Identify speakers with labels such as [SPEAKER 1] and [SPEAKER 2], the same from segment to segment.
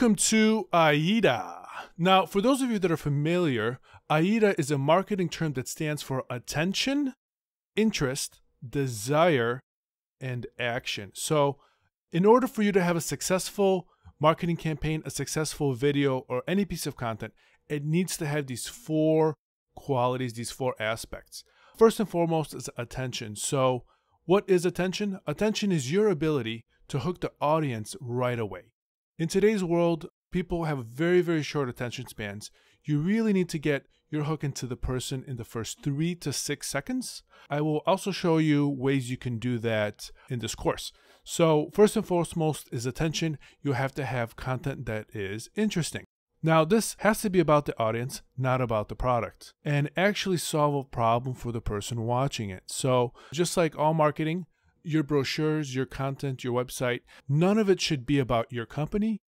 [SPEAKER 1] welcome to AIDA. Now, for those of you that are familiar, AIDA is a marketing term that stands for attention, interest, desire, and action. So, in order for you to have a successful marketing campaign, a successful video, or any piece of content, it needs to have these four qualities, these four aspects. First and foremost is attention. So, what is attention? Attention is your ability to hook the audience right away. In today's world, people have very, very short attention spans. You really need to get your hook into the person in the first three to six seconds. I will also show you ways you can do that in this course. So first and foremost is attention. You have to have content that is interesting. Now this has to be about the audience, not about the product, and actually solve a problem for the person watching it. So just like all marketing, your brochures, your content, your website, none of it should be about your company.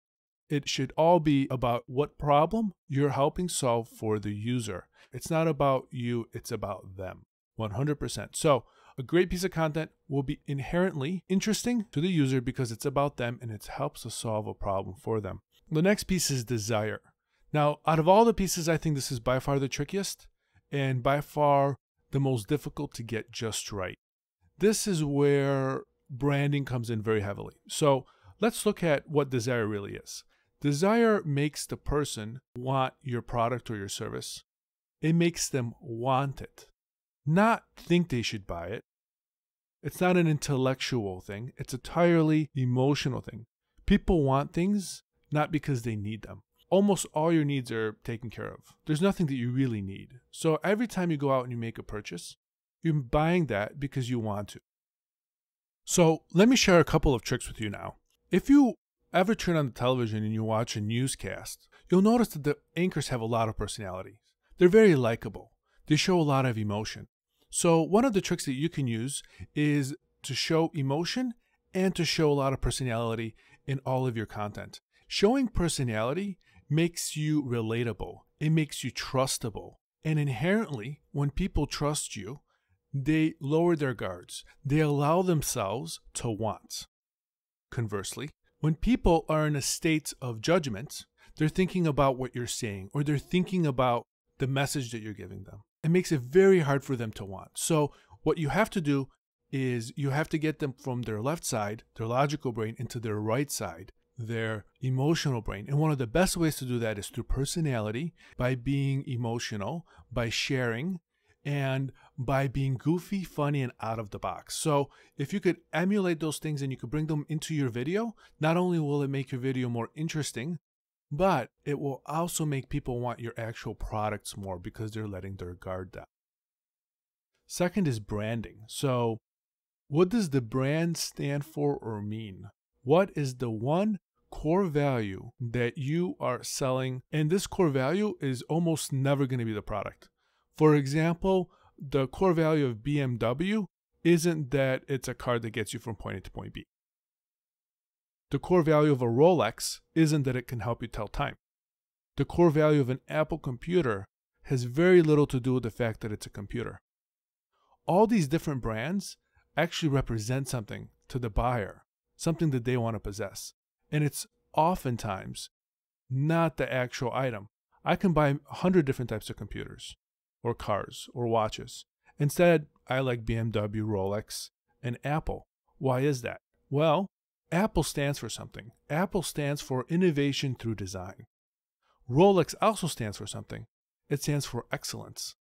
[SPEAKER 1] It should all be about what problem you're helping solve for the user. It's not about you, it's about them 100%. So, a great piece of content will be inherently interesting to the user because it's about them and it helps to solve a problem for them. The next piece is desire. Now, out of all the pieces, I think this is by far the trickiest and by far the most difficult to get just right this is where branding comes in very heavily. So let's look at what desire really is. Desire makes the person want your product or your service. It makes them want it, not think they should buy it. It's not an intellectual thing, it's entirely emotional thing. People want things not because they need them. Almost all your needs are taken care of. There's nothing that you really need. So every time you go out and you make a purchase, you're buying that because you want to. So let me share a couple of tricks with you now. If you ever turn on the television and you watch a newscast, you'll notice that the anchors have a lot of personality. They're very likable. They show a lot of emotion. So one of the tricks that you can use is to show emotion and to show a lot of personality in all of your content. Showing personality makes you relatable. It makes you trustable. And inherently, when people trust you, they lower their guards, they allow themselves to want. Conversely, when people are in a state of judgment, they're thinking about what you're saying or they're thinking about the message that you're giving them. It makes it very hard for them to want. So, what you have to do is you have to get them from their left side, their logical brain, into their right side, their emotional brain. And one of the best ways to do that is through personality, by being emotional, by sharing, and by being goofy, funny, and out of the box. So if you could emulate those things and you could bring them into your video, not only will it make your video more interesting, but it will also make people want your actual products more because they're letting their guard down. Second is branding. So what does the brand stand for or mean? What is the one core value that you are selling? And this core value is almost never going to be the product. For example, the core value of BMW isn't that it's a car that gets you from point A to point B. The core value of a Rolex isn't that it can help you tell time. The core value of an Apple computer has very little to do with the fact that it's a computer. All these different brands actually represent something to the buyer, something that they want to possess. And it's oftentimes not the actual item. I can buy 100 different types of computers or cars or watches. Instead, I like BMW, Rolex, and Apple. Why is that? Well, Apple stands for something. Apple stands for innovation through design. Rolex also stands for something. It stands for excellence.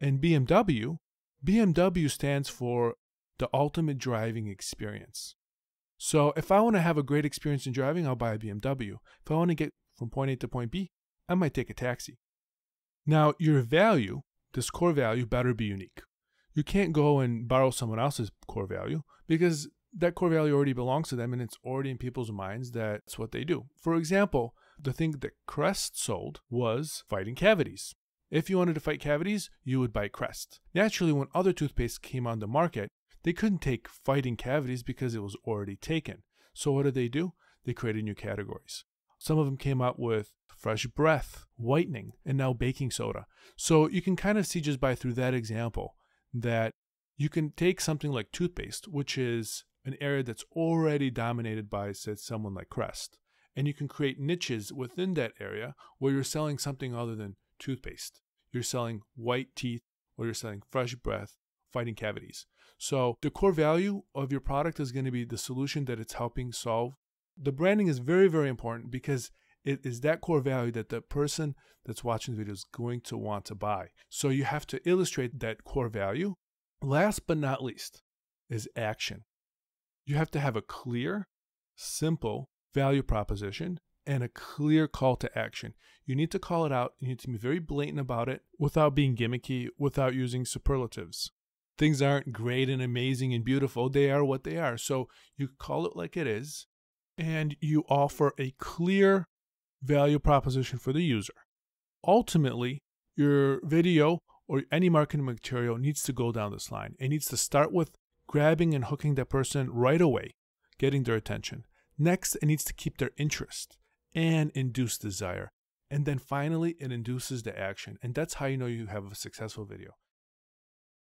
[SPEAKER 1] And BMW, BMW stands for the ultimate driving experience. So if I want to have a great experience in driving, I'll buy a BMW. If I want to get from point A to point B, I might take a taxi. Now, your value, this core value, better be unique. You can't go and borrow someone else's core value because that core value already belongs to them and it's already in people's minds that's what they do. For example, the thing that Crest sold was fighting cavities. If you wanted to fight cavities, you would buy Crest. Naturally, when other toothpaste came on the market, they couldn't take fighting cavities because it was already taken. So what did they do? They created new categories. Some of them came up with fresh breath, whitening, and now baking soda. So you can kind of see just by through that example that you can take something like toothpaste, which is an area that's already dominated by, say, someone like Crest, and you can create niches within that area where you're selling something other than toothpaste. You're selling white teeth or you're selling fresh breath, fighting cavities. So the core value of your product is going to be the solution that it's helping solve. The branding is very, very important because it is that core value that the person that's watching the video is going to want to buy. So you have to illustrate that core value. Last but not least is action. You have to have a clear, simple value proposition and a clear call to action. You need to call it out. You need to be very blatant about it without being gimmicky, without using superlatives. Things aren't great and amazing and beautiful. They are what they are. So you call it like it is and you offer a clear value proposition for the user. Ultimately, your video or any marketing material needs to go down this line. It needs to start with grabbing and hooking that person right away, getting their attention. Next, it needs to keep their interest and induce desire. And then finally, it induces the action. And that's how you know you have a successful video.